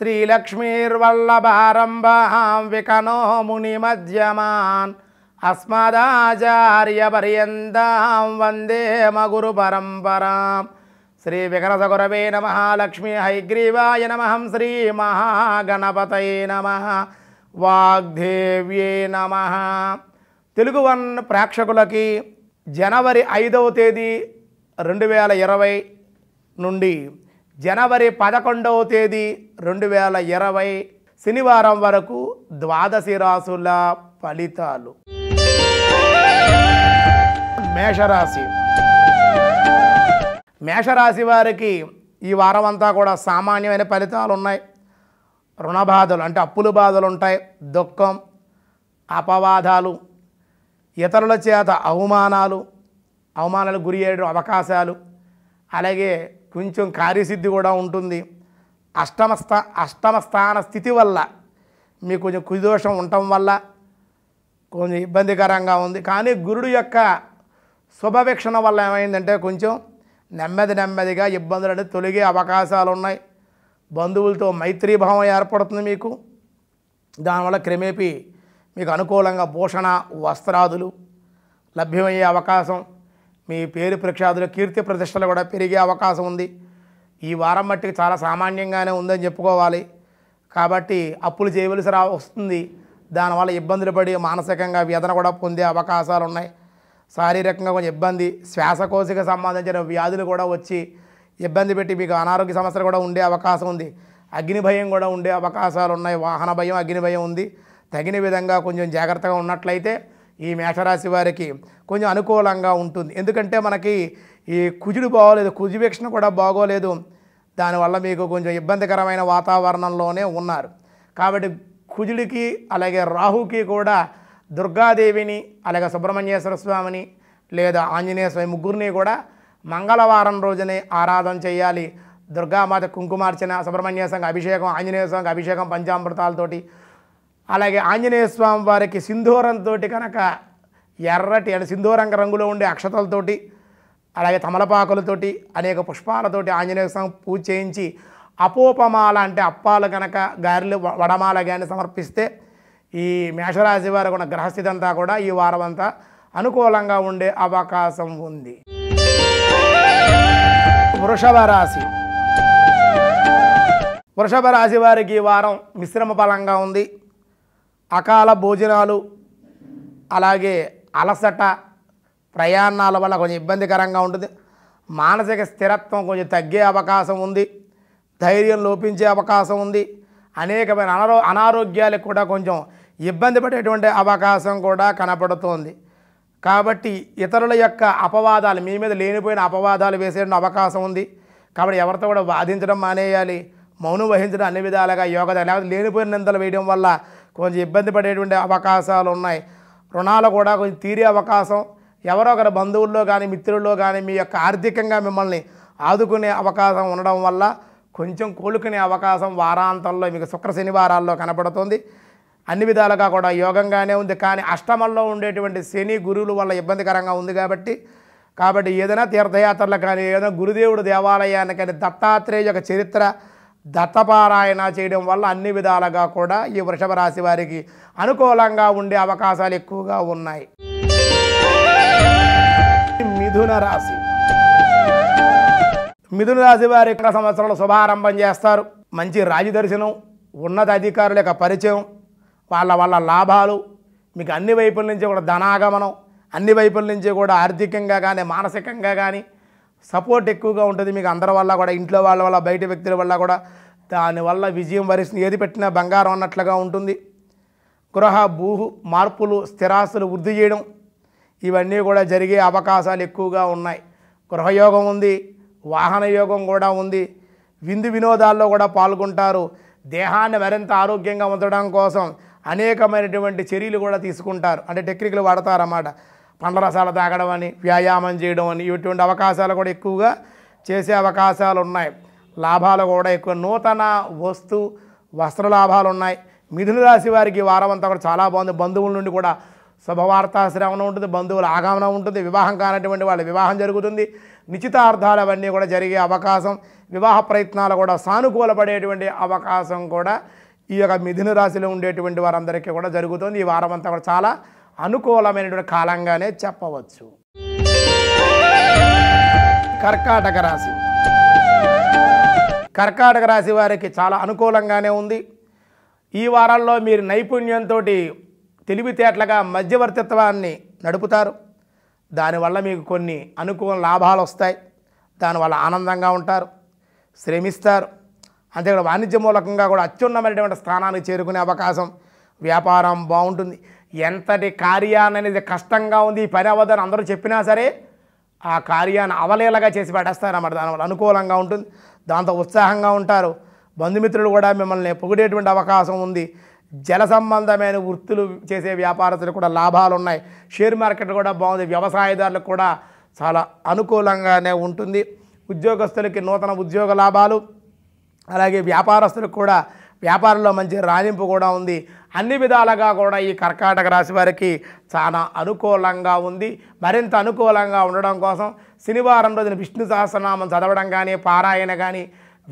శ్రీలక్ష్మీర్వల్లభారంభాం వికనో మునిమధ్యమాన్ అస్మదాచార్యపర్యంతం వందే మగురు పరంపరాం శ్రీ వికరసగురవే నమ లక్ష్మీ హైగ్రీవాయ నమహం శ్రీ మహాగణపతయే నమ వాగ్దేవ్యే నమ తెలుగు వన్ ప్రేక్షకులకి జనవరి ఐదవ తేదీ రెండు వేల ఇరవై నుండి జనవరి పదకొండవ తేదీ రెండు వేల ఇరవై శనివారం వరకు ద్వాదశి రాసుల ఫలితాలు మేషరాశి మేషరాశి వారికి ఈ వారం అంతా కూడా సామాన్యమైన ఫలితాలు ఉన్నాయి రుణ బాధలు అంటే అప్పుల బాధలు ఉంటాయి దుఃఖం అపవాదాలు ఇతరుల చేత అవమానాలు అవమానాలు గురి అవకాశాలు అలాగే కొంచెం కార్యసిద్ధి కూడా ఉంటుంది అష్టమ స్థా అష్టమ స్థాన స్థితి వల్ల మీకు కొంచెం కుదోషం ఉండటం వల్ల కొంచెం ఇబ్బందికరంగా ఉంది కానీ గురుడు యొక్క శుభవీక్షణ వల్ల ఏమైందంటే కొంచెం నెమ్మది నెమ్మదిగా ఇబ్బందులు అనేది తొలగే అవకాశాలు ఉన్నాయి బంధువులతో మైత్రీభావం ఏర్పడుతుంది మీకు దానివల్ల క్రమేపీ మీకు అనుకూలంగా భూషణ వస్త్రాదులు లభ్యమయ్యే అవకాశం మీ పేరు ప్రఖ్యాతులు కీర్తి ప్రతిష్టలు కూడా పెరిగే అవకాశం ఉంది ఈ వారం మట్టికి చాలా సామాన్యంగానే ఉందని చెప్పుకోవాలి కాబట్టి అప్పులు చేయవలసి రా వస్తుంది దానివల్ల ఇబ్బందులు పడి మానసికంగా వేదన కూడా పొందే అవకాశాలు ఉన్నాయి శారీరకంగా కొంచెం ఇబ్బంది శ్వాసకోశకు సంబంధించిన వ్యాధులు కూడా వచ్చి ఇబ్బంది పెట్టి మీకు అనారోగ్య సమస్యలు కూడా ఉండే అవకాశం ఉంది అగ్ని భయం కూడా ఉండే అవకాశాలు ఉన్నాయి వాహన భయం అగ్ని భయం ఉంది తగిన విధంగా కొంచెం జాగ్రత్తగా ఉన్నట్లయితే ఈ మేషరాశి వారికి కొంచెం అనుకూలంగా ఉంటుంది ఎందుకంటే మనకి ఈ కుజుడు బాగోలేదు కుజువీక్షణ కూడా బాగోలేదు దానివల్ల మీకు కొంచెం ఇబ్బందికరమైన వాతావరణంలోనే ఉన్నారు కాబట్టి కుజుడికి అలాగే రాహుకి కూడా దుర్గాదేవిని అలాగే సుబ్రహ్మణ్యేశ్వర స్వామిని లేదా ఆంజనేయ స్వామి ముగ్గురిని కూడా మంగళవారం రోజునే ఆరాధన చేయాలి దుర్గామాత కుంకుమార్చన సుబ్రహ్మణ్య స్వామికి అభిషేకం ఆంజనేయ స్వామికి అభిషేకం పంచామృతాలతోటి అలాగే ఆంజనేయ స్వామి వారికి సింధూరంతో కనుక ఎర్రటి అంటే సింధూరంగ రంగులో ఉండే అక్షతలతోటి అలాగే తమలపాకులతోటి అనేక పుష్పాలతోటి ఆంజనేయ స్వామి పూజ చేయించి అపోపమాల అంటే అప్పాలు కనుక గారెలు వడమాల కానీ సమర్పిస్తే ఈ మేషరాశి వారికి ఉన్న గ్రహస్థితి అంతా కూడా ఈ వారం అంతా అనుకూలంగా ఉండే అవకాశం ఉంది వృషభ రాశి వృషభ రాశి వారికి ఈ వారం మిశ్రమ బలంగా ఉంది అకాల భోజనాలు అలాగే అలసట ప్రయాణాల వల్ల కొంచెం ఇబ్బందికరంగా ఉంటుంది మానసిక స్థిరత్వం కొంచెం తగ్గే అవకాశం ఉంది ధైర్యం లోపించే అవకాశం ఉంది అనేకమైన అనారో అనారోగ్యాలకు కూడా కొంచెం ఇబ్బంది పడేటువంటి అవకాశం కూడా కనపడుతోంది కాబట్టి ఇతరుల యొక్క అపవాదాలు మీ మీద లేనిపోయిన అపవాదాలు వేసే అవకాశం ఉంది కాబట్టి ఎవరితో కూడా వాదించడం మానేయాలి మౌనం వహించడం అన్ని విధాలుగా యోగ లేకపోతే లేనిపోయిన నిందలు వేయడం వల్ల కొంచెం ఇబ్బంది పడేటువంటి అవకాశాలు ఉన్నాయి రుణాలు కూడా కొంచెం తీరే అవకాశం ఎవరో ఒకరి బంధువుల్లో కానీ మిత్రుల్లో కానీ మీ యొక్క ఆర్థికంగా మిమ్మల్ని ఆదుకునే అవకాశం ఉండడం వల్ల కొంచెం కోలుకునే అవకాశం వారాంతంలో మీకు శుక్ర శనివారాల్లో కనపడుతుంది అన్ని విధాలుగా కూడా యోగంగానే ఉంది కానీ అష్టమంలో ఉండేటువంటి శని గురువుల వల్ల ఇబ్బందికరంగా ఉంది కాబట్టి కాబట్టి ఏదైనా తీర్థయాత్రలు కానీ ఏదైనా గురుదేవుడు దేవాలయానికి కానీ దత్తాత్రేయ యొక్క చరిత్ర దత్తపారాయణ చేయడం వల్ల అన్ని విధాలుగా కూడా ఈ వృషభ రాశి వారికి అనుకూలంగా ఉండే అవకాశాలు ఎక్కువగా ఉన్నాయి మిథున రాశి మిథున రాశి వారి ఇక్కడ సంవత్సరాలు శుభారంభం చేస్తారు మంచి రాజదర్శనం ఉన్నత అధికారుల యొక్క పరిచయం వాళ్ళ వాళ్ళ లాభాలు మీకు అన్ని వైపుల నుంచి కూడా ధనాగమనం అన్ని వైపుల నుంచి కూడా ఆర్థికంగా కానీ మానసికంగా కానీ సపోర్ట్ ఎక్కువగా ఉంటుంది మీకు అందరి వల్ల కూడా ఇంట్లో వాళ్ళ వల్ల బయట వ్యక్తుల వల్ల కూడా దానివల్ల విజయం వరిసిన ఏది పెట్టినా బంగారం అన్నట్లుగా ఉంటుంది గృహ భూ మార్పులు స్థిరాస్తులు వృద్ధి చేయడం ఇవన్నీ కూడా జరిగే అవకాశాలు ఎక్కువగా ఉన్నాయి గృహయోగం ఉంది వాహన యోగం కూడా ఉంది విందు వినోదాల్లో కూడా పాల్గొంటారు దేహాన్ని మరింత ఆరోగ్యంగా ఉంచడం కోసం అనేకమైనటువంటి చర్యలు కూడా తీసుకుంటారు అంటే టెక్నిక్లు వాడతారన్నమాట పండ్ల రసాలు తాగడం అని వ్యాయామం చేయడం అని ఇటువంటి అవకాశాలు కూడా ఎక్కువగా చేసే అవకాశాలు ఉన్నాయి లాభాలు కూడా ఎక్కువ నూతన వస్తు వస్త్ర లాభాలు ఉన్నాయి మిథున రాశి వారికి వారం అంతా కూడా చాలా బాగుంది బంధువుల నుండి కూడా శుభవార్తా శ్రవణం ఉంటుంది బంధువుల ఆగమనం ఉంటుంది వివాహం కానటువంటి వాళ్ళ వివాహం జరుగుతుంది నిశ్చితార్థాలు అవన్నీ కూడా జరిగే అవకాశం వివాహ ప్రయత్నాలు కూడా సానుకూలపడేటువంటి అవకాశం కూడా ఈ యొక్క మిథున రాశిలో ఉండేటువంటి వారందరికీ కూడా జరుగుతుంది ఈ వారం అంతా కూడా చాలా అనుకూలమైనటువంటి కాలంగానే చెప్పవచ్చు కర్కాటక రాశి కర్కాటక రాశి వారికి చాలా అనుకూలంగానే ఉంది ఈ వారాల్లో మీరు నైపుణ్యంతో తెలివితేటలుగా మధ్యవర్తిత్వాన్ని నడుపుతారు దానివల్ల మీకు కొన్ని అనుకూల లాభాలు వస్తాయి దానివల్ల ఆనందంగా ఉంటారు శ్రమిస్తారు అంతేకాదు వాణిజ్య మూలకంగా కూడా అత్యున్నమైనటువంటి స్థానానికి చేరుకునే అవకాశం వ్యాపారం బాగుంటుంది ఎంతటి కార్యాన్ని అనేది కష్టంగా ఉంది ఈ పని అవ్వదని అందరూ చెప్పినా సరే ఆ కార్యాన్ని అవలేలగా చేసి దాని దానివల్ల అనుకూలంగా ఉంటుంది దాంతో ఉత్సాహంగా ఉంటారు బంధుమిత్రులు కూడా మిమ్మల్ని పొగిడేటువంటి అవకాశం ఉంది జల సంబంధమైన వృత్తులు చేసే వ్యాపారస్తులకు కూడా లాభాలు ఉన్నాయి షేర్ మార్కెట్ కూడా బాగుంది వ్యవసాయదారులకు కూడా చాలా అనుకూలంగానే ఉంటుంది ఉద్యోగస్తులకి నూతన ఉద్యోగ లాభాలు అలాగే వ్యాపారస్తులకు కూడా వ్యాపారంలో మంచి రాణింపు కూడా ఉంది అన్ని విధాలుగా కూడా ఈ కర్కాటక రాశి వారికి చాలా అనుకూలంగా ఉంది మరింత అనుకూలంగా ఉండడం కోసం శనివారం రోజున విష్ణు సహస్రనామం చదవడం కానీ పారాయణ కానీ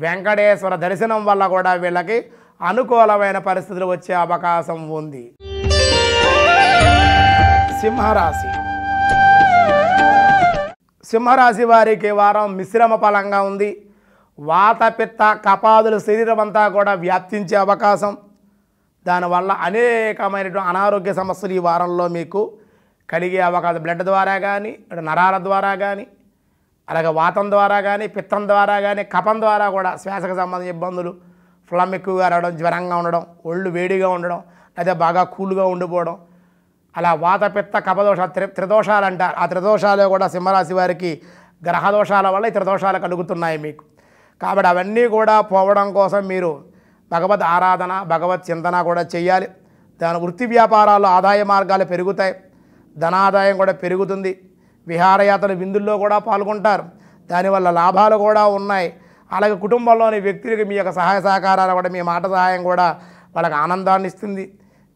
వెంకటేశ్వర దర్శనం వల్ల కూడా వీళ్ళకి అనుకూలమైన పరిస్థితులు వచ్చే అవకాశం ఉంది సింహరాశి సింహరాశి వారికి వారం మిశ్రమ ఫలంగా ఉంది వాత పిత్త కపాదులు శరీరం అంతా కూడా వ్యాప్తించే అవకాశం దానివల్ల అనేకమైనటువంటి అనారోగ్య సమస్యలు ఈ వారంలో మీకు కలిగే అవకాశం బ్లడ్ ద్వారా కానీ నరాల ద్వారా కానీ అలాగే వాతం ద్వారా కానీ పిత్తం ద్వారా కానీ కపం ద్వారా కూడా శ్వాసకు సంబంధించిన ఇబ్బందులు ఫ్లమ్ ఎక్కువగా రావడం జ్వరంగా ఉండడం ఒళ్ళు వేడిగా ఉండడం లేదా బాగా కూల్గా ఉండిపోవడం అలా వాత పిత్త కపదోష త్రి త్రిదోషాలు అంటారు ఆ త్రిదోషాలు కూడా సింహరాశి వారికి గ్రహదోషాల వల్ల ఈ త్రిదోషాలు కలుగుతున్నాయి మీకు కాబట్టి అవన్నీ కూడా పోవడం కోసం మీరు భగవద్ ఆరాధన భగవత్ చింతన కూడా చేయాలి దాని వృత్తి వ్యాపారాల్లో ఆదాయ మార్గాలు పెరుగుతాయి ధనాదాయం కూడా పెరుగుతుంది విహారయాత్రల విందుల్లో కూడా పాల్గొంటారు దానివల్ల లాభాలు కూడా ఉన్నాయి అలాగే కుటుంబంలోని వ్యక్తులకు మీ యొక్క సహాయ సహకారాలు కూడా మీ మాట సహాయం కూడా వాళ్ళకి ఆనందాన్ని ఇస్తుంది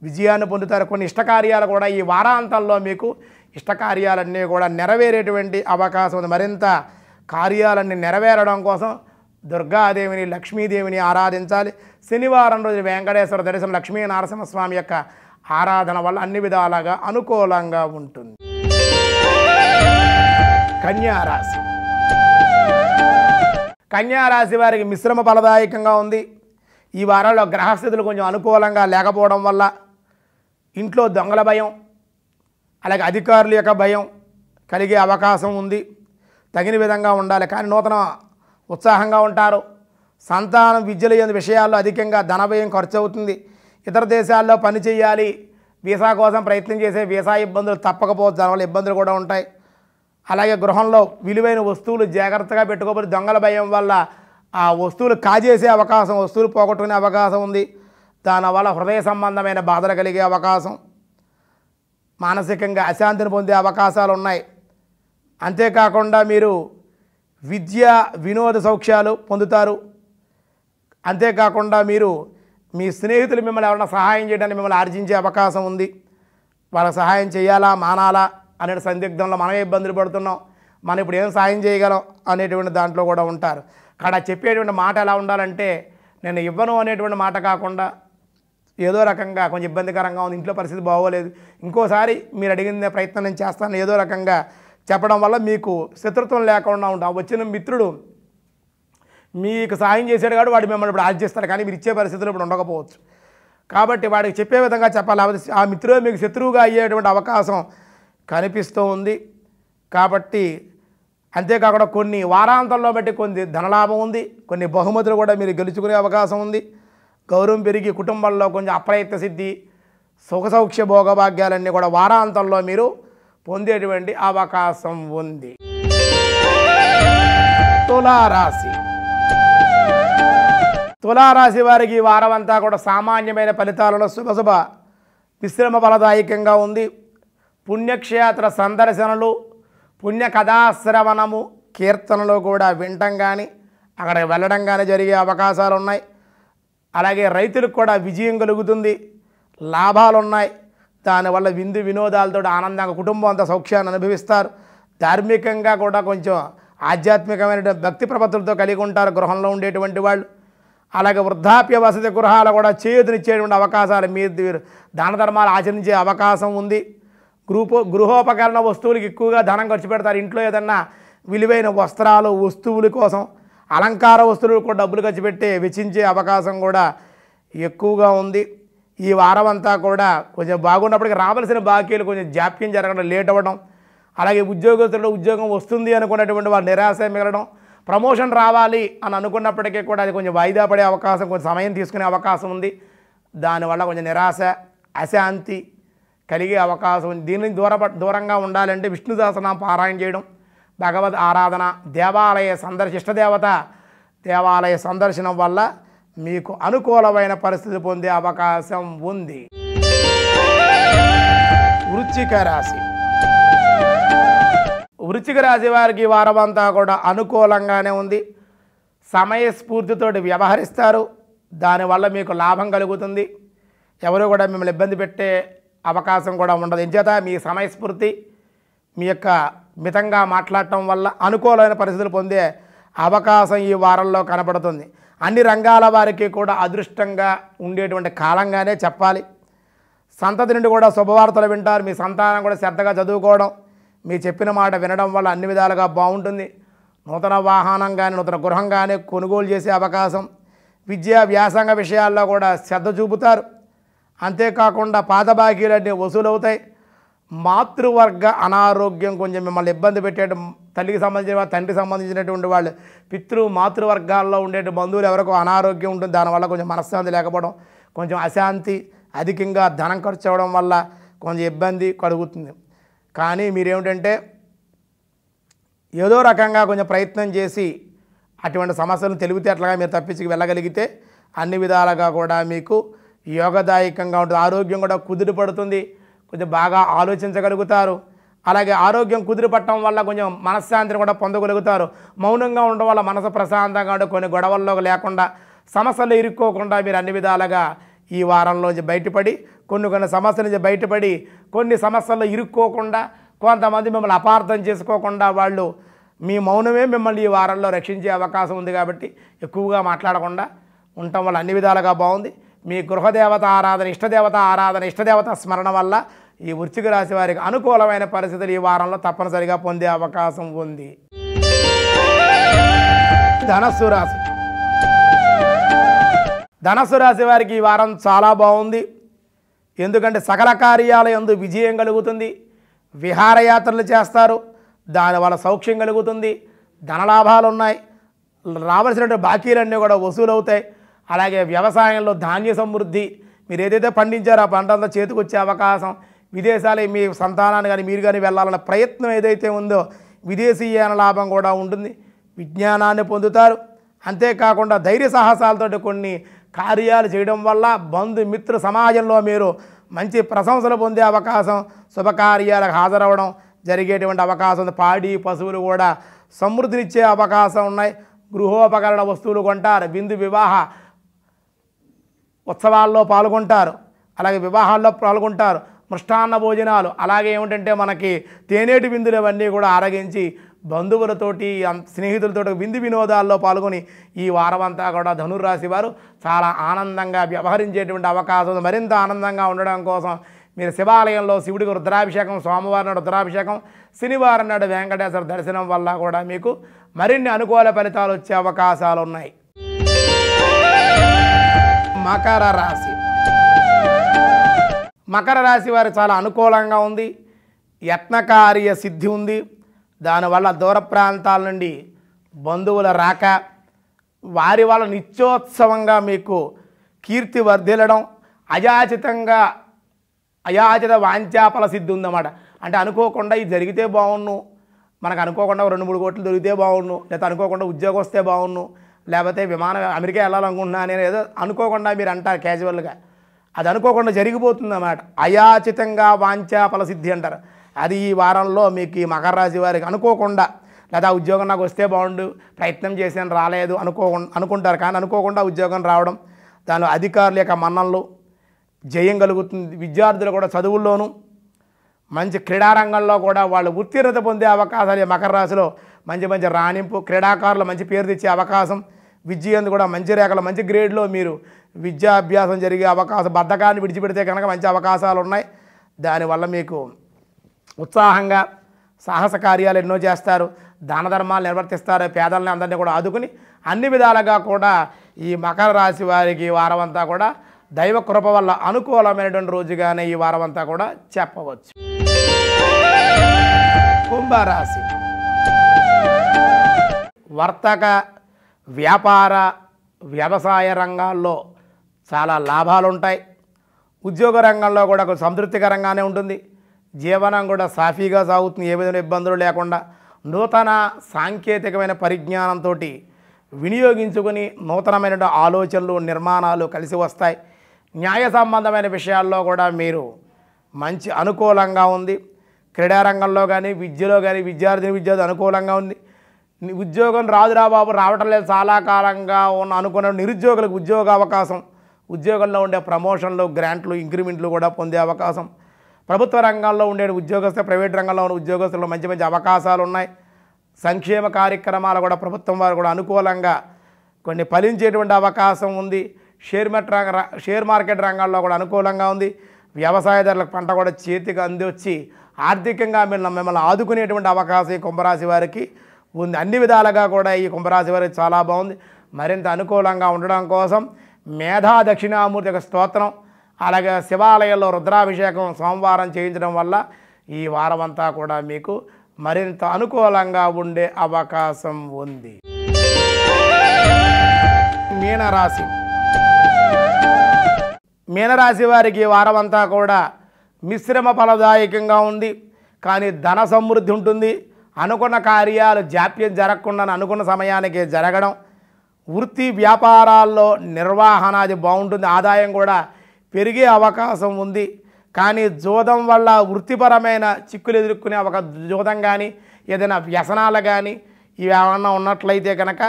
విజయాన్ని పొందుతారు కొన్ని ఇష్టకార్యాలు కూడా ఈ వారాంతంలో మీకు ఇష్టకార్యాలన్నీ కూడా నెరవేరేటువంటి అవకాశం ఉంది మరింత కార్యాలన్నీ నెరవేరడం కోసం దుర్గాదేవిని లక్ష్మీదేవిని ఆరాధించాలి శనివారం రోజు వెంకటేశ్వర దర్శనం లక్ష్మీ నరసింహస్వామి యొక్క ఆరాధన వల్ల అన్ని విధాలుగా అనుకూలంగా ఉంటుంది కన్యారాశి కన్యారాశి వారికి మిశ్రమ ఫలదాయకంగా ఉంది ఈ వారంలో గ్రహస్థితులు కొంచెం అనుకూలంగా లేకపోవడం వల్ల ఇంట్లో దొంగల భయం అలాగే అధికారుల యొక్క భయం కలిగే అవకాశం ఉంది తగిన విధంగా ఉండాలి కానీ నూతన ఉత్సాహంగా ఉంటారు సంతానం విద్యలు విషయాల్లో అధికంగా ధనవ్యయం ఖర్చు అవుతుంది ఇతర దేశాల్లో పని చేయాలి వీసా కోసం ప్రయత్నం చేసే వీసా ఇబ్బందులు తప్పకపోవచ్చు దానివల్ల ఇబ్బందులు కూడా ఉంటాయి అలాగే గృహంలో విలువైన వస్తువులు జాగ్రత్తగా పెట్టుకోబడి దొంగల భయం వల్ల ఆ వస్తువులు కాజేసే అవకాశం వస్తువులు పోగొట్టుకునే అవకాశం ఉంది దానివల్ల హృదయ సంబంధమైన బాధలు కలిగే అవకాశం మానసికంగా అశాంతిని పొందే అవకాశాలు ఉన్నాయి అంతేకాకుండా మీరు విద్య వినోద సౌఖ్యాలు పొందుతారు అంతేకాకుండా మీరు మీ స్నేహితులు మిమ్మల్ని ఎవరైనా సహాయం చేయడానికి మిమ్మల్ని ఆర్జించే అవకాశం ఉంది వాళ్ళకి సహాయం చేయాలా మానాలా అనే సందిగ్ధంలో మనమే ఇబ్బందులు పడుతున్నాం మనం ఇప్పుడు ఏం సహాయం చేయగలం అనేటువంటి దాంట్లో కూడా ఉంటారు అక్కడ చెప్పేటువంటి మాట ఎలా ఉండాలంటే నేను ఇవ్వను అనేటువంటి మాట కాకుండా ఏదో రకంగా కొంచెం ఇబ్బందికరంగా ఉంది ఇంట్లో పరిస్థితి బాగోలేదు ఇంకోసారి మీరు అడిగిన ప్రయత్నం నేను చేస్తాను ఏదో రకంగా చెప్పడం వల్ల మీకు శత్రుత్వం లేకుండా ఉంటాం వచ్చిన మిత్రుడు మీకు సాయం చేశాడు కాబట్టి వాడు మిమ్మల్ని ఇప్పుడు ఆర్జిస్తాడు కానీ మీరు ఇచ్చే పరిస్థితులు ఇప్పుడు ఉండకపోవచ్చు కాబట్టి వాడికి చెప్పే విధంగా చెప్పాలి ఆ మిత్రుడు మీకు శత్రువుగా అయ్యేటువంటి అవకాశం కనిపిస్తూ ఉంది కాబట్టి అంతేకాకుండా కొన్ని వారాంతంలో బట్టి కొన్ని ధనలాభం ఉంది కొన్ని బహుమతులు కూడా మీరు గెలుచుకునే అవకాశం ఉంది గౌరవం పెరిగి కుటుంబంలో కొంచెం అప్రయత్న సిద్ధి సుఖసౌఖ్య భోగభాగ్యాలన్నీ కూడా వారాంతంలో మీరు పొందేటువంటి అవకాశం ఉంది తులారాశి తులారాశి వారికి ఈ వారం అంతా కూడా సామాన్యమైన ఫలితాలలో శుభశుభ విశ్రమ ఫలదాయకంగా ఉంది పుణ్యక్షేత్ర సందర్శనలు పుణ్య కథాశ్రవణము కీర్తనలు కూడా వినటం కానీ అక్కడ వెళ్ళడం కానీ జరిగే అవకాశాలు ఉన్నాయి అలాగే రైతులకు కూడా విజయం కలుగుతుంది లాభాలు ఉన్నాయి దానివల్ల విందు వినోదాలతో ఆనందంగా కుటుంబం అంతా సౌఖ్యాన్ని అనుభవిస్తారు ధార్మికంగా కూడా కొంచెం ఆధ్యాత్మికమైన భక్తి ప్రపత్తులతో కలిగి ఉంటారు గృహంలో ఉండేటువంటి వాళ్ళు అలాగే వృద్ధాప్య వసతి గృహాలు కూడా చేయూతనిచ్చేటువంటి అవకాశాలు మీరు దాన ధర్మాలు ఆచరించే అవకాశం ఉంది గృహో గృహోపకరణ వస్తువులకు ఎక్కువగా ధనం ఖర్చు పెడతారు ఇంట్లో ఏదన్నా విలువైన వస్త్రాలు వస్తువుల కోసం అలంకార వస్తువులు కూడా డబ్బులు ఖర్చు పెట్టి వెచ్చించే అవకాశం కూడా ఎక్కువగా ఉంది ఈ వారం అంతా కూడా కొంచెం బాగున్నప్పటికీ రావాల్సిన బాకీలు కొంచెం జాప్యం జరగడం లేట్ అవ్వడం అలాగే ఉద్యోగస్తులు ఉద్యోగం వస్తుంది అనుకున్నటువంటి వారు నిరాశ మిగలడం ప్రమోషన్ రావాలి అని అనుకున్నప్పటికీ కూడా అది కొంచెం వాయిదా పడే అవకాశం కొంచెం సమయం తీసుకునే అవకాశం ఉంది దానివల్ల కొంచెం నిరాశ అశాంతి కలిగే అవకాశం ఉంది దీని దూర దూరంగా ఉండాలంటే విష్ణు పారాయణ చేయడం భగవద్ ఆరాధన దేవాలయ సందర్శ ఇష్టదేవత దేవాలయ సందర్శనం వల్ల మీకు అనుకూలమైన పరిస్థితి పొందే అవకాశం ఉంది వృత్తిక రాశి వృచిక రాశి వారికి వారం అంతా కూడా అనుకూలంగానే ఉంది సమయస్ఫూర్తితోటి వ్యవహరిస్తారు దానివల్ల మీకు లాభం కలుగుతుంది ఎవరు కూడా మిమ్మల్ని ఇబ్బంది పెట్టే అవకాశం కూడా ఉండదు ఎంచేత మీ సమయస్ఫూర్తి మీ యొక్క మితంగా మాట్లాడటం వల్ల అనుకూలమైన పరిస్థితులు పొందే అవకాశం ఈ వారంలో కనపడుతుంది అన్ని రంగాల వారికి కూడా అదృష్టంగా ఉండేటువంటి కాలంగానే చెప్పాలి సంతతి నుండి కూడా శుభవార్తలు వింటారు మీ సంతానం కూడా శ్రద్ధగా చదువుకోవడం మీ చెప్పిన మాట వినడం వల్ల అన్ని విధాలుగా బాగుంటుంది నూతన వాహనం కానీ నూతన గృహం కానీ కొనుగోలు చేసే అవకాశం విద్యా వ్యాసంగ విషయాల్లో కూడా శ్రద్ధ చూపుతారు అంతేకాకుండా పాత బాకీలన్నీ వసూలవుతాయి మాతృవర్గ అనారోగ్యం కొంచెం మిమ్మల్ని ఇబ్బంది పెట్టేట తల్లికి సంబంధించిన తండ్రికి సంబంధించినటువంటి వాళ్ళు పితృ మాతృవర్గాల్లో ఉండే బంధువులు ఎవరికో అనారోగ్యం ఉంటుంది దానివల్ల కొంచెం మనశ్శాంతి లేకపోవడం కొంచెం అశాంతి అధికంగా ధనం ఖర్చు అవ్వడం వల్ల కొంచెం ఇబ్బంది కలుగుతుంది కానీ మీరేమిటంటే ఏదో రకంగా కొంచెం ప్రయత్నం చేసి అటువంటి సమస్యలను తెలివితేటలుగా మీరు తప్పించి వెళ్ళగలిగితే అన్ని విధాలుగా కూడా మీకు యోగదాయకంగా ఉంటుంది ఆరోగ్యం కూడా కుదిరి పడుతుంది కొంచెం బాగా ఆలోచించగలుగుతారు అలాగే ఆరోగ్యం కుదిరి పట్టడం వల్ల కొంచెం మనశ్శాంతిని కూడా పొందగలుగుతారు మౌనంగా ఉండడం వల్ల మనసు ప్రశాంతంగా ఉండే కొన్ని గొడవల్లో లేకుండా సమస్యలు ఇరుక్కోకుండా మీరు అన్ని విధాలుగా ఈ వారంలోంచి బయటపడి కొన్ని కొన్ని సమస్యల నుంచి బయటపడి కొన్ని సమస్యల్లో ఇరుక్కోకుండా కొంతమంది మిమ్మల్ని అపార్థం చేసుకోకుండా వాళ్ళు మీ మౌనమే మిమ్మల్ని ఈ వారంలో రక్షించే అవకాశం ఉంది కాబట్టి ఎక్కువగా మాట్లాడకుండా ఉండటం వల్ల అన్ని విధాలుగా బాగుంది మీ గృహదేవత ఆరాధన ఇష్టదేవత ఆరాధన ఇష్టదేవత స్మరణ వల్ల ఈ వృత్తికి రాశి వారికి అనుకూలమైన పరిస్థితులు ఈ వారంలో తప్పనిసరిగా పొందే అవకాశం ఉంది ధనస్సు రాశి ధనస్సు రాశి వారికి ఈ వారం చాలా బాగుంది ఎందుకంటే సకల ఎందు విజయం కలుగుతుంది విహారయాత్రలు చేస్తారు దానివల్ల సౌఖ్యం కలుగుతుంది ధనలాభాలు ఉన్నాయి రావాల్సినటువంటి బాకీలన్నీ కూడా వసూలవుతాయి అలాగే వ్యవసాయంలో ధాన్య సమృద్ధి మీరు ఏదైతే పండించారో ఆ పంట అంతా చేతికొచ్చే అవకాశం విదేశాలే మీ సంతానాన్ని కానీ మీరు కానీ వెళ్ళాలన్న ప్రయత్నం ఏదైతే ఉందో విదేశీయాన లాభం కూడా ఉంటుంది విజ్ఞానాన్ని పొందుతారు అంతేకాకుండా ధైర్య సాహసాలతో కొన్ని కార్యాలు చేయడం వల్ల బంధుమిత్రు సమాజంలో మీరు మంచి ప్రశంసలు పొందే అవకాశం శుభకార్యాలకు హాజరవడం జరిగేటువంటి అవకాశం పాడి పశువులు కూడా సమృద్ధినిచ్చే అవకాశం ఉన్నాయి గృహోపకరణ వస్తువులు కొంటారు బిందు వివాహ ఉత్సవాల్లో పాల్గొంటారు అలాగే వివాహాల్లో పాల్గొంటారు మృష్టాన్న భోజనాలు అలాగే ఏమిటంటే మనకి తేనేటి బిందులు అవన్నీ కూడా ఆరగించి బంధువులతోటి స్నేహితులతో విందు వినోదాల్లో పాల్గొని ఈ వారమంతా కూడా ధనుర్రాశి వారు చాలా ఆనందంగా వ్యవహరించేటువంటి అవకాశం మరింత ఆనందంగా ఉండడం కోసం మీరు శివాలయంలో శివుడికి రుద్రాభిషేకం సోమవారం నాడు రుద్రాభిషేకం శనివారం నాడు వెంకటేశ్వర దర్శనం వల్ల కూడా మీకు మరిన్ని అనుకూల ఫలితాలు వచ్చే అవకాశాలు ఉన్నాయి మకర రాశి మకర రాశి వారు చాలా అనుకూలంగా ఉంది యత్నకార్య సిద్ధి ఉంది దానివల్ల దూర ప్రాంతాల నుండి బంధువుల రాక వారి వల్ల నిత్యోత్సవంగా మీకు కీర్తి వర్ధిల్లడం అయాచితంగా అయాచిత వాంచాపల సిద్ధి ఉందన్నమాట అంటే అనుకోకుండా ఇది జరిగితే బాగుండు మనకు అనుకోకుండా రెండు మూడు కోట్లు దొరికితే బాగుండు లేకపోతే అనుకోకుండా ఉద్యోగం వస్తే బాగుండు లేకపోతే విమానం అమెరికా వెళ్ళాలనుకుంటున్నా నేను ఏదో అనుకోకుండా మీరు అంటారు క్యాజువల్గా అది అనుకోకుండా జరిగిపోతుంది అన్నమాట అయాచితంగా వాంచాపల సిద్ధి అంటారు అది ఈ వారంలో మీకు ఈ మకర రాశి వారికి అనుకోకుండా లేదా ఉద్యోగం నాకు వస్తే బాగుండు ప్రయత్నం చేసాను రాలేదు అనుకో అనుకుంటారు కానీ అనుకోకుండా ఉద్యోగం రావడం దాని అధికారుల యొక్క మన్ననలు జయం కలుగుతుంది విద్యార్థులు కూడా చదువుల్లోనూ మంచి క్రీడారంగంలో కూడా వాళ్ళు ఉత్తీర్ణత పొందే అవకాశాలు మకర రాశిలో మంచి మంచి రాణింపు క్రీడాకారులు మంచి పేరు తెచ్చే అవకాశం విద్యందు కూడా మంచి రేఖలు మంచి గ్రేడ్లో మీరు విద్యాభ్యాసం జరిగే అవకాశం బద్ధకాన్ని విడిచిపెడితే కనుక మంచి అవకాశాలు ఉన్నాయి దానివల్ల మీకు ఉత్సాహంగా సాహస కార్యాలు ఎన్నో చేస్తారు దాన ధర్మాలు నిర్వర్తిస్తారు పేదలని అందరినీ కూడా ఆదుకుని అన్ని విధాలుగా కూడా ఈ మకర రాశి వారికి వారం అంతా కూడా దైవ కృప వల్ల అనుకూలమైనటువంటి రోజుగానే ఈ వారం అంతా కూడా చెప్పవచ్చు కుంభరాశి వర్తక వ్యాపార వ్యవసాయ రంగాల్లో చాలా లాభాలు ఉంటాయి ఉద్యోగ రంగంలో కూడా సంతృప్తికరంగానే ఉంటుంది జీవనం కూడా సాఫీగా సాగుతుంది ఏ విధమైన ఇబ్బందులు లేకుండా నూతన సాంకేతికమైన పరిజ్ఞానంతో వినియోగించుకుని నూతనమైన ఆలోచనలు నిర్మాణాలు కలిసి వస్తాయి న్యాయ సంబంధమైన విషయాల్లో కూడా మీరు మంచి అనుకూలంగా ఉంది క్రీడారంగంలో కానీ విద్యలో కానీ విద్యార్థిని విద్యార్థి అనుకూలంగా ఉంది ఉద్యోగం రాదురా బాబు రావటం లేదు చాలా కాలంగా ఉన్న అనుకున్న నిరుద్యోగులకు ఉద్యోగ అవకాశం ఉద్యోగంలో ఉండే ప్రమోషన్లు గ్రాంట్లు ఇంక్రిమెంట్లు కూడా పొందే అవకాశం ప్రభుత్వ రంగాల్లో ఉండే ఉద్యోగస్తులు ప్రైవేట్ రంగంలో ఉన్న ఉద్యోగస్తులు మంచి మంచి అవకాశాలు ఉన్నాయి సంక్షేమ కార్యక్రమాలు కూడా ప్రభుత్వం వారు కూడా అనుకూలంగా కొన్ని ఫలించేటువంటి అవకాశం ఉంది షేర్ మార్కెట్ రంగ షేర్ మార్కెట్ రంగాల్లో కూడా అనుకూలంగా ఉంది వ్యవసాయదారులకు పంట కూడా చేతికి అందివచ్చి ఆర్థికంగా మిమ్మల్ని మిమ్మల్ని ఆదుకునేటువంటి అవకాశం ఈ కుంభరాశి వారికి ఉంది అన్ని విధాలుగా కూడా ఈ కుంభరాశి వారికి చాలా బాగుంది మరింత అనుకూలంగా ఉండడం కోసం మేధా దక్షిణామూర్తి యొక్క స్తోత్రం అలాగే శివాలయంలో రుద్రాభిషేకం సోమవారం చేయించడం వల్ల ఈ వారం అంతా కూడా మీకు మరింత అనుకూలంగా ఉండే అవకాశం ఉంది మీనరాశి మీనరాశి వారికి వారం అంతా కూడా మిశ్రమ ఫలదాయకంగా ఉంది కానీ ధన సమృద్ధి ఉంటుంది అనుకున్న కార్యాలు జాప్యం జరగకుండా అనుకున్న సమయానికి జరగడం వృత్తి వ్యాపారాల్లో నిర్వహణ అది బాగుంటుంది ఆదాయం కూడా పెరిగే అవకాశం ఉంది కానీ జోదం వల్ల వృత్తిపరమైన చిక్కులు ఎదుర్కొనే ఒక జోదం కానీ ఏదైనా వ్యసనాలు కానీ ఇవేమన్నా ఉన్నట్లయితే కనుక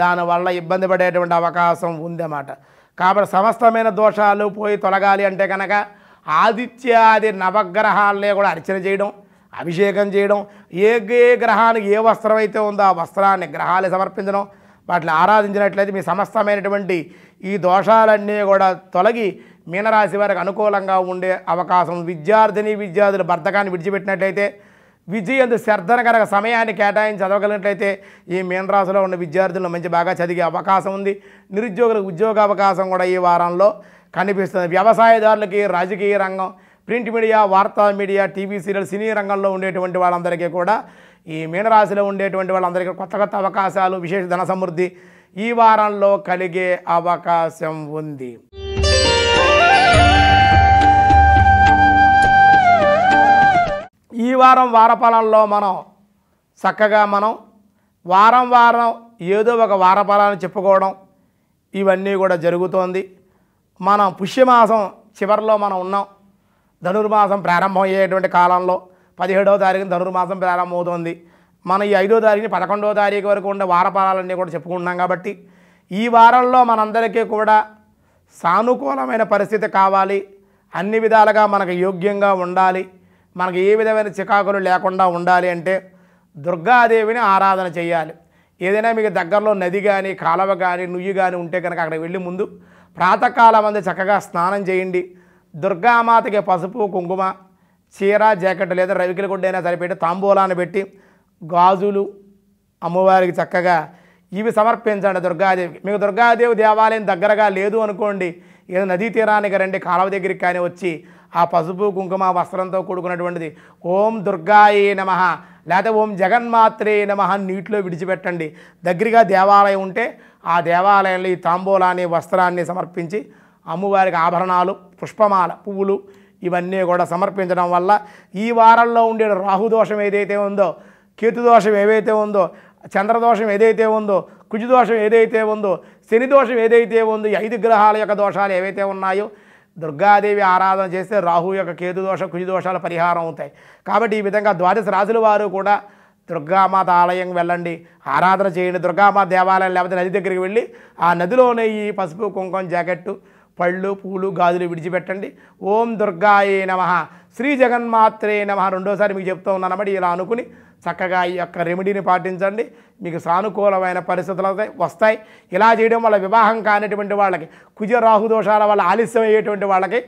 దానివల్ల ఇబ్బంది పడేటువంటి అవకాశం ఉందన్నమాట కాబట్టి సమస్తమైన దోషాలు పోయి తొలగాలి అంటే కనుక ఆదిత్యాది నవగ్రహాలనే కూడా అర్చన చేయడం అభిషేకం చేయడం ఏ గ్రహానికి ఏ వస్త్రం అయితే ఉందో ఆ వస్త్రాన్ని గ్రహాలు సమర్పించడం వాటిని ఆరాధించినట్లయితే మీ సమస్తమైనటువంటి ఈ దోషాలన్నీ కూడా తొలగి మీనరాశి వారికి అనుకూలంగా ఉండే అవకాశం విద్యార్థిని విద్యార్థుల బర్ధకాన్ని విడిచిపెట్టినట్లయితే విజయందు శ్రద్ధన కనుక సమయాన్ని కేటాయించి చదవగలిగినట్లయితే ఈ మీనరాశిలో ఉన్న విద్యార్థులను మంచి బాగా చదివే అవకాశం ఉంది నిరుద్యోగులకు ఉద్యోగ అవకాశం కూడా ఈ వారంలో కనిపిస్తుంది వ్యవసాయదారులకి రాజకీయ రంగం ప్రింట్ మీడియా వార్తా మీడియా టీవీ సీరియల్ సినీ రంగంలో ఉండేటువంటి వాళ్ళందరికీ కూడా ఈ మీనరాశిలో ఉండేటువంటి వాళ్ళందరికీ కొత్త కొత్త అవకాశాలు విశేష ధన సమృద్ధి ఈ వారంలో కలిగే అవకాశం ఉంది ఈ వారం వారఫలంలో మనం చక్కగా మనం వారం వారం ఏదో ఒక వారఫలాన్ని చెప్పుకోవడం ఇవన్నీ కూడా జరుగుతోంది మనం పుష్యమాసం చివరిలో మనం ఉన్నాం ధనుర్మాసం ప్రారంభమయ్యేటువంటి కాలంలో పదిహేడవ తారీఖున ధనుర్మాసం ప్రారంభమవుతోంది మనం ఈ ఐదో తారీఖుని పదకొండవ తారీఖు వరకు ఉండే ఫలాలన్నీ కూడా చెప్పుకుంటున్నాం కాబట్టి ఈ వారంలో మనందరికీ కూడా సానుకూలమైన పరిస్థితి కావాలి అన్ని విధాలుగా మనకు యోగ్యంగా ఉండాలి మనకు ఏ విధమైన చికాకులు లేకుండా ఉండాలి అంటే దుర్గాదేవిని ఆరాధన చేయాలి ఏదైనా మీకు దగ్గరలో నది కానీ కాలవ కానీ నుయ్యి కానీ ఉంటే కనుక అక్కడికి వెళ్ళి ముందు ప్రాతకాలం అందు చక్కగా స్నానం చేయండి దుర్గామాతకి పసుపు కుంకుమ చీర జాకెట్ లేదా రవికిల గుడ్డైనా సరిపెట్టి తాంబూలాన్ని పెట్టి గాజులు అమ్మవారికి చక్కగా ఇవి సమర్పించండి దుర్గాదేవికి మీకు దుర్గాదేవి దేవాలయం దగ్గరగా లేదు అనుకోండి ఏదో నదీ తీరానికి రండి కాలువ దగ్గరికి కానీ వచ్చి ఆ పసుపు కుంకుమ వస్త్రంతో కూడుకున్నటువంటిది ఓం దుర్గాయే నమ లేకపోతే ఓం జగన్మాత్రే నమ నీటిలో విడిచిపెట్టండి దగ్గరగా దేవాలయం ఉంటే ఆ దేవాలయంలో ఈ తాంబూలాన్ని వస్త్రాన్ని సమర్పించి అమ్మవారికి ఆభరణాలు పుష్పమాల పువ్వులు ఇవన్నీ కూడా సమర్పించడం వల్ల ఈ వారంలో ఉండే రాహుదోషం ఏదైతే ఉందో కేతుదోషం ఏవైతే ఉందో చంద్రదోషం ఏదైతే ఉందో కుజుదోషం ఏదైతే ఉందో శనిదోషం ఏదైతే ఉందో ఐదు గ్రహాల యొక్క దోషాలు ఏవైతే ఉన్నాయో దుర్గాదేవి ఆరాధన చేస్తే రాహు యొక్క కేతుదోష కుజుదోషాలు పరిహారం అవుతాయి కాబట్టి ఈ విధంగా ద్వాదశ రాజుల వారు కూడా దుర్గామాత ఆలయం వెళ్ళండి ఆరాధన చేయండి దుర్గామాత దేవాలయం లేకపోతే నది దగ్గరికి వెళ్ళి ఆ నదిలోనే ఈ పసుపు కుంకుమ జాకెట్టు పళ్ళు పూలు గాజులు విడిచిపెట్టండి ఓం దుర్గాయే నమ శ్రీ జగన్మాత్రే నమ రెండోసారి మీకు చెప్తూ అనమాట ఇలా అనుకుని చక్కగా ఈ యొక్క రెమెడీని పాటించండి మీకు సానుకూలమైన పరిస్థితులు వస్తాయి ఇలా చేయడం వల్ల వివాహం కానిటువంటి వాళ్ళకి కుజ రాహుదోషాల దోషాల వల్ల ఆలస్యం అయ్యేటువంటి వాళ్ళకి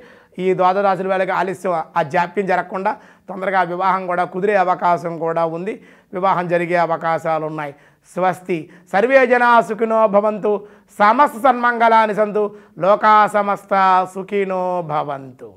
ఈ ద్వాదరాశుల వాళ్ళకి ఆలస్యం ఆ జాప్యం జరగకుండా తొందరగా వివాహం కూడా కుదిరే అవకాశం కూడా ఉంది వివాహం జరిగే అవకాశాలు ఉన్నాయి స్వస్తి సర్వే జనా సుఖినో భవంతు సమస్త సన్మంగళాని సంతు లోకా సమస్త సుఖినో భవంతు